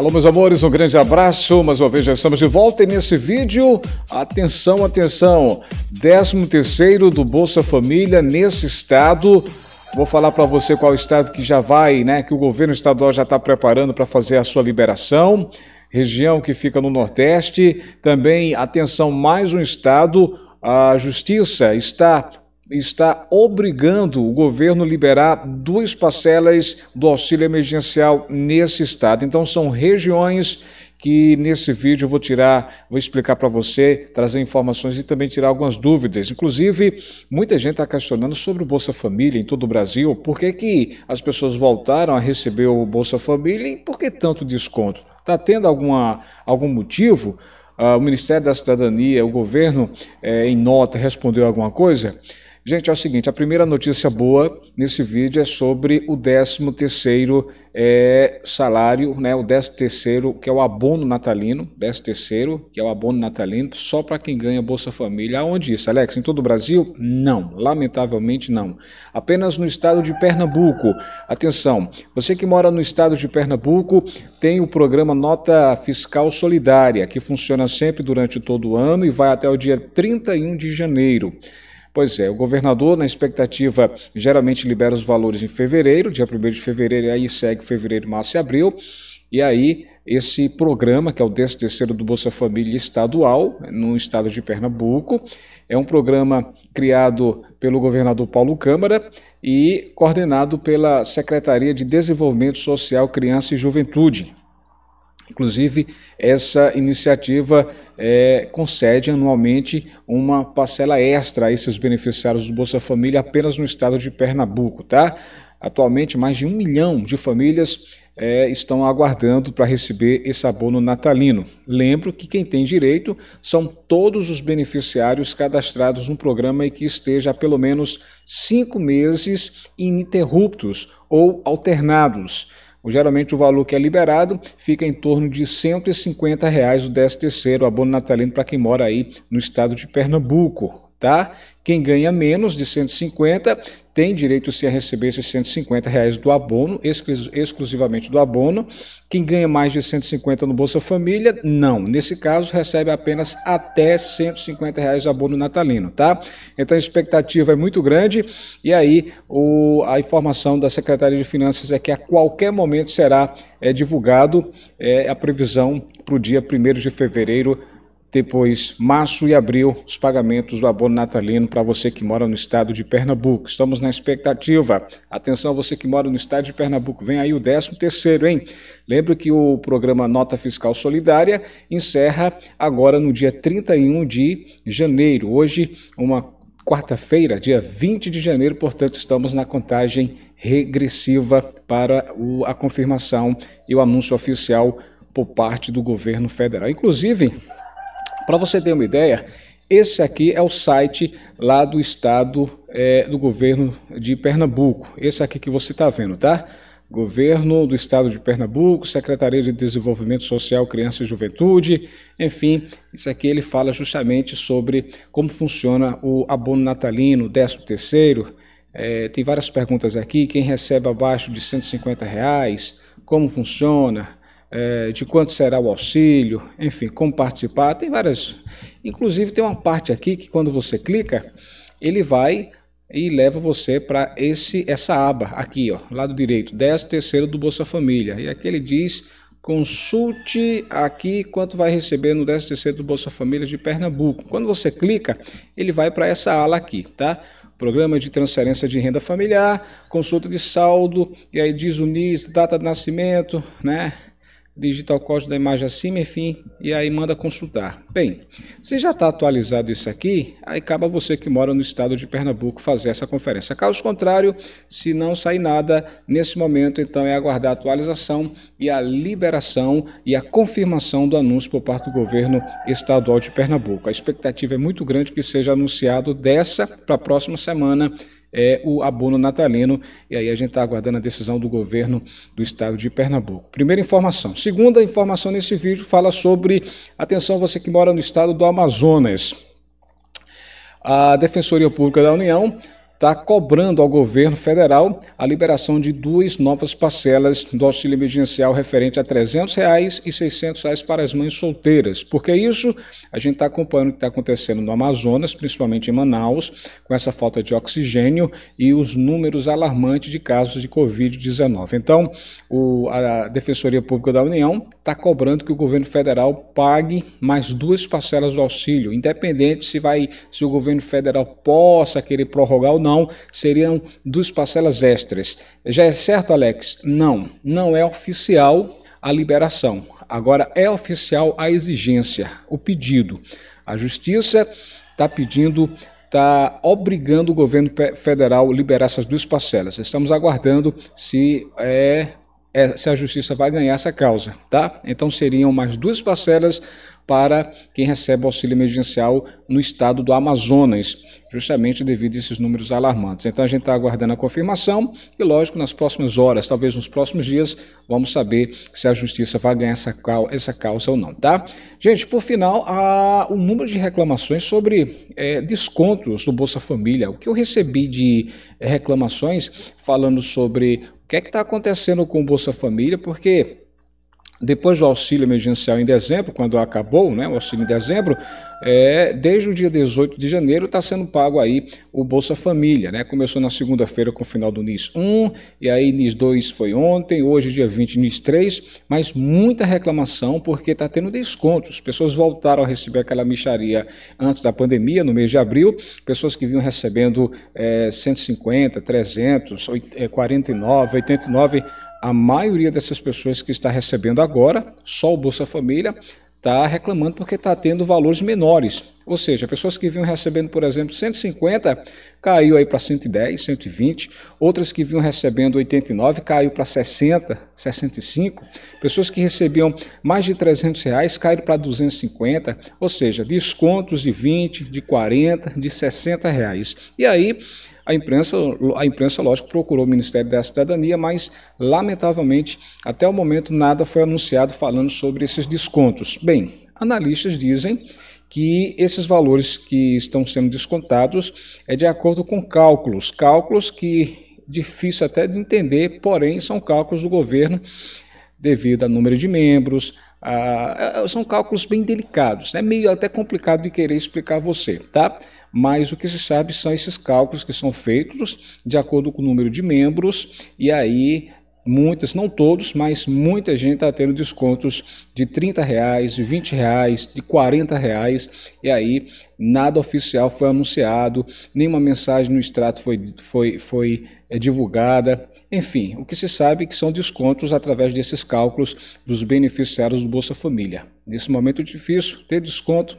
Alô, meus amores, um grande abraço. Mais uma vez já estamos de volta e nesse vídeo, atenção, atenção, 13 terceiro do Bolsa Família nesse estado. Vou falar para você qual estado que já vai, né, que o governo estadual já está preparando para fazer a sua liberação. Região que fica no Nordeste. Também, atenção, mais um estado, a Justiça está está obrigando o governo a liberar duas parcelas do auxílio emergencial nesse estado. Então, são regiões que nesse vídeo eu vou tirar, vou explicar para você, trazer informações e também tirar algumas dúvidas. Inclusive, muita gente está questionando sobre o Bolsa Família em todo o Brasil, por que, que as pessoas voltaram a receber o Bolsa Família e por que tanto desconto? Está tendo alguma, algum motivo? Ah, o Ministério da Cidadania, o governo, eh, em nota, respondeu alguma coisa? Gente, é o seguinte, a primeira notícia boa nesse vídeo é sobre o 13º é, salário, né, o 13º, que é o abono natalino, 13º, que é o abono natalino, só para quem ganha Bolsa Família. Aonde isso, Alex? Em todo o Brasil? Não, lamentavelmente não. Apenas no estado de Pernambuco. Atenção, você que mora no estado de Pernambuco tem o programa Nota Fiscal Solidária, que funciona sempre durante todo o ano e vai até o dia 31 de janeiro. Pois é, o governador, na expectativa, geralmente libera os valores em fevereiro, dia 1 de fevereiro, e aí segue fevereiro, março e abril. E aí, esse programa, que é o 13 terceiro do Bolsa Família Estadual, no estado de Pernambuco, é um programa criado pelo governador Paulo Câmara e coordenado pela Secretaria de Desenvolvimento Social, Criança e Juventude. Inclusive, essa iniciativa é, concede anualmente uma parcela extra a esses beneficiários do Bolsa Família apenas no estado de Pernambuco, tá? Atualmente, mais de um milhão de famílias é, estão aguardando para receber esse abono natalino. Lembro que quem tem direito são todos os beneficiários cadastrados no programa e que esteja há pelo menos cinco meses ininterruptos ou alternados. Geralmente o valor que é liberado fica em torno de R$ 150 reais o 13 terceiro abono natalino para quem mora aí no estado de Pernambuco tá? Quem ganha menos de 150 tem direito sim a receber esses 150 reais do abono, exclusivamente do abono. Quem ganha mais de 150 no Bolsa Família, não. Nesse caso, recebe apenas até 150 reais abono natalino, tá? Então a expectativa é muito grande e aí o, a informação da Secretaria de Finanças é que a qualquer momento será é, divulgado é, a previsão para o dia 1 de fevereiro depois março e abril, os pagamentos do abono natalino para você que mora no estado de Pernambuco. Estamos na expectativa. Atenção, você que mora no estado de Pernambuco, vem aí o 13 terceiro, hein? Lembro que o programa Nota Fiscal Solidária encerra agora no dia 31 de janeiro. Hoje, uma quarta-feira, dia 20 de janeiro, portanto, estamos na contagem regressiva para a confirmação e o anúncio oficial por parte do governo federal. Inclusive, para você ter uma ideia, esse aqui é o site lá do estado é, do governo de Pernambuco. Esse aqui que você está vendo, tá? Governo do Estado de Pernambuco, Secretaria de Desenvolvimento Social, Criança e Juventude, enfim, isso aqui ele fala justamente sobre como funciona o abono natalino, 13 terceiro. É, tem várias perguntas aqui, quem recebe abaixo de 150 reais, como funciona, é, de quanto será o auxílio, enfim, como participar. Tem várias. Inclusive, tem uma parte aqui que quando você clica, ele vai e leva você para esse essa aba aqui, ó, lado direito, 10 terceiro do Bolsa Família. E aqui ele diz: consulte aqui quanto vai receber no 10 terceiro do Bolsa Família de Pernambuco. Quando você clica, ele vai para essa ala aqui, tá? Programa de transferência de renda familiar, consulta de saldo, e aí diz o NIS, data de nascimento, né? digita o código da imagem acima enfim e aí manda consultar. Bem, se já está atualizado isso aqui, aí cabe a você que mora no estado de Pernambuco fazer essa conferência. Caso contrário, se não sair nada nesse momento, então é aguardar a atualização e a liberação e a confirmação do anúncio por parte do governo estadual de Pernambuco. A expectativa é muito grande que seja anunciado dessa para a próxima semana é o abono natalino. E aí a gente está aguardando a decisão do governo do estado de Pernambuco. Primeira informação. Segunda informação nesse vídeo fala sobre, atenção você que mora no estado do Amazonas. A Defensoria Pública da União está cobrando ao governo federal a liberação de duas novas parcelas do auxílio emergencial referente a R$ 300 reais e R$ 600 reais para as mães solteiras. Porque isso a gente está acompanhando o que está acontecendo no Amazonas, principalmente em Manaus, com essa falta de oxigênio e os números alarmantes de casos de Covid-19. Então, o, a Defensoria Pública da União está cobrando que o governo federal pague mais duas parcelas do auxílio, independente se vai, se o governo federal possa querer prorrogar ou não não, seriam duas parcelas extras. Já é certo, Alex? Não, não é oficial a liberação. Agora é oficial a exigência, o pedido. A justiça está pedindo está obrigando o governo federal a liberar essas duas parcelas. Estamos aguardando se é, é, se a justiça vai ganhar essa causa, tá? Então seriam mais duas parcelas para quem recebe auxílio emergencial no estado do Amazonas, justamente devido a esses números alarmantes. Então a gente está aguardando a confirmação e, lógico, nas próximas horas, talvez nos próximos dias, vamos saber se a justiça vai ganhar essa, cal essa causa ou não, tá? Gente, por final, há o um número de reclamações sobre é, descontos do Bolsa Família. O que eu recebi de é, reclamações falando sobre o que é que está acontecendo com o Bolsa Família, porque depois do auxílio emergencial em dezembro, quando acabou né, o auxílio em dezembro, é, desde o dia 18 de janeiro está sendo pago aí o Bolsa Família. Né? Começou na segunda-feira com o final do NIS 1, e aí NIS 2 foi ontem, hoje dia 20 NIS 3, mas muita reclamação porque está tendo descontos. Pessoas voltaram a receber aquela micharia antes da pandemia, no mês de abril, pessoas que vinham recebendo é, 150, 300, 49, 89 a maioria dessas pessoas que está recebendo agora, só o Bolsa Família, está reclamando porque está tendo valores menores. Ou seja, pessoas que vinham recebendo, por exemplo, 150, caiu aí para 110, 120. Outras que vinham recebendo 89, caiu para 60, 65. Pessoas que recebiam mais de 300 reais, caíram para 250. Ou seja, descontos de 20, de 40, de 60 reais. E aí a imprensa, a imprensa, lógico, procurou o Ministério da Cidadania, mas, lamentavelmente, até o momento nada foi anunciado falando sobre esses descontos. Bem, analistas dizem que esses valores que estão sendo descontados é de acordo com cálculos, cálculos que difícil até de entender, porém são cálculos do governo devido ao número de membros, a, são cálculos bem delicados, é né? meio até complicado de querer explicar a você, tá? mas o que se sabe são esses cálculos que são feitos de acordo com o número de membros, e aí muitas, não todos, mas muita gente está tendo descontos de 30 reais, de 20 reais, de 40 reais, e aí nada oficial foi anunciado, nenhuma mensagem no extrato foi, foi, foi é, divulgada. Enfim, o que se sabe é que são descontos através desses cálculos dos beneficiários do Bolsa Família. Nesse momento é difícil, ter desconto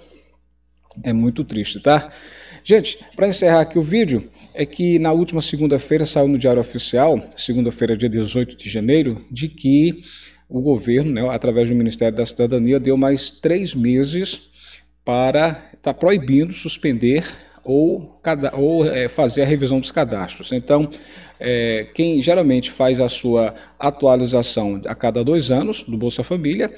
é muito triste, tá? Gente, para encerrar aqui o vídeo, é que na última segunda-feira saiu no Diário Oficial, segunda-feira, dia 18 de janeiro, de que o governo, né, através do Ministério da Cidadania, deu mais três meses para está proibindo suspender ou, ou é, fazer a revisão dos cadastros. Então, é, quem geralmente faz a sua atualização a cada dois anos do Bolsa Família,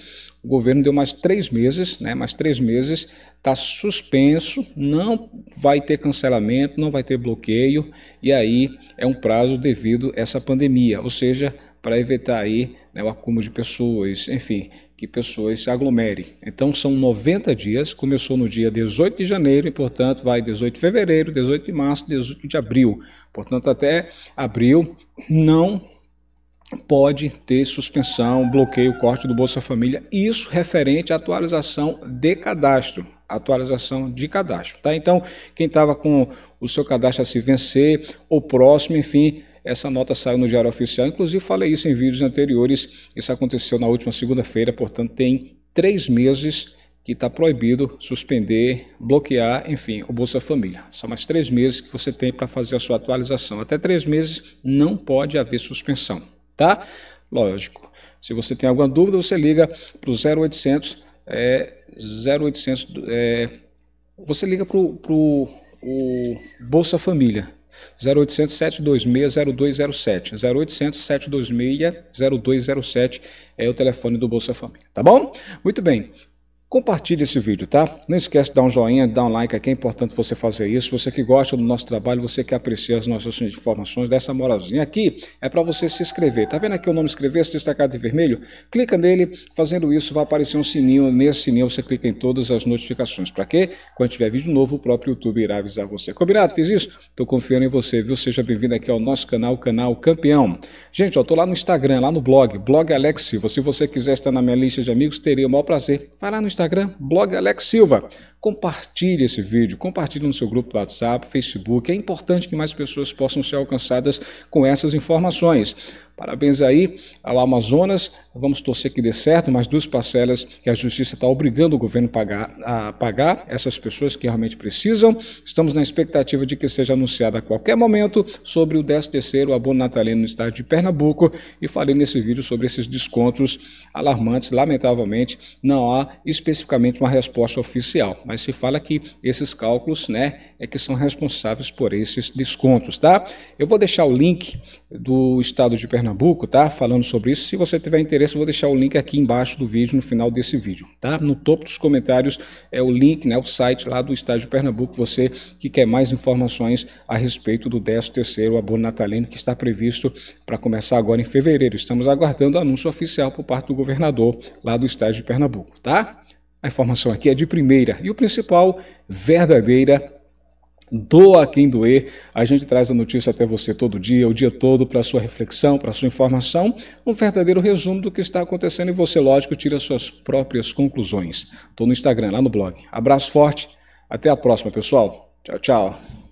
o governo deu mais três meses, né, mais três meses, está suspenso, não vai ter cancelamento, não vai ter bloqueio, e aí é um prazo devido a essa pandemia, ou seja, para evitar aí né, o acúmulo de pessoas, enfim, que pessoas se aglomerem. Então são 90 dias, começou no dia 18 de janeiro e, portanto, vai 18 de fevereiro, 18 de março, 18 de abril. Portanto, até abril não pode ter suspensão, bloqueio, corte do Bolsa Família, isso referente à atualização de cadastro, atualização de cadastro, tá? Então, quem estava com o seu cadastro a se vencer ou próximo, enfim, essa nota saiu no Diário Oficial, inclusive falei isso em vídeos anteriores. Isso aconteceu na última segunda-feira, portanto, tem três meses que está proibido suspender, bloquear, enfim, o Bolsa Família. São mais três meses que você tem para fazer a sua atualização. Até três meses não pode haver suspensão, tá? Lógico. Se você tem alguma dúvida, você liga para o 0800 é, 0800 é, você liga para o Bolsa Família 0800 726 0207. 0800 726 0207 é o telefone do Bolsa Família, tá bom? Muito bem. Compartilhe esse vídeo, tá? Não esquece de dar um joinha, dar um like aqui, é importante você fazer isso. Você que gosta do nosso trabalho, você que aprecia as nossas informações, dessa moralzinha aqui, é para você se inscrever. Tá vendo aqui o nome inscrever, se destacado de vermelho? Clica nele, fazendo isso vai aparecer um sininho. Nesse sininho você clica em todas as notificações. Para quê? Quando tiver vídeo novo, o próprio YouTube irá avisar você. Combinado? Fiz isso? Tô confiando em você, viu? Seja bem-vindo aqui ao nosso canal, canal Campeão. Gente, eu tô lá no Instagram, lá no blog, blog Alex Silva. Se você quiser estar na minha lista de amigos, teria o maior prazer. Vai lá no Instagram Instagram, blog Alex Silva. Compartilhe esse vídeo, compartilhe no seu grupo do WhatsApp, Facebook. É importante que mais pessoas possam ser alcançadas com essas informações. Parabéns aí ao Amazonas. Vamos torcer que dê certo, Mais duas parcelas que a justiça está obrigando o governo pagar, a pagar essas pessoas que realmente precisam. Estamos na expectativa de que seja anunciado a qualquer momento sobre o 13º abono natalino no estado de Pernambuco e falei nesse vídeo sobre esses descontos alarmantes. Lamentavelmente, não há especificamente uma resposta oficial, mas se fala que esses cálculos, né, é que são responsáveis por esses descontos, tá? Eu vou deixar o link do estado de Pernambuco Pernambuco, tá? Falando sobre isso. Se você tiver interesse, eu vou deixar o link aqui embaixo do vídeo, no final desse vídeo, tá? No topo dos comentários é o link, né? O site lá do Estádio Pernambuco. Você que quer mais informações a respeito do 13 terceiro abono natalino que está previsto para começar agora em fevereiro. Estamos aguardando o anúncio oficial por parte do governador lá do Estádio de Pernambuco, tá? A informação aqui é de primeira e o principal, verdadeira Doa quem doer. A gente traz a notícia até você todo dia, o dia todo, para sua reflexão, para sua informação, um verdadeiro resumo do que está acontecendo e você, lógico, tira suas próprias conclusões. Estou no Instagram, lá no blog. Abraço forte, até a próxima, pessoal. Tchau, tchau.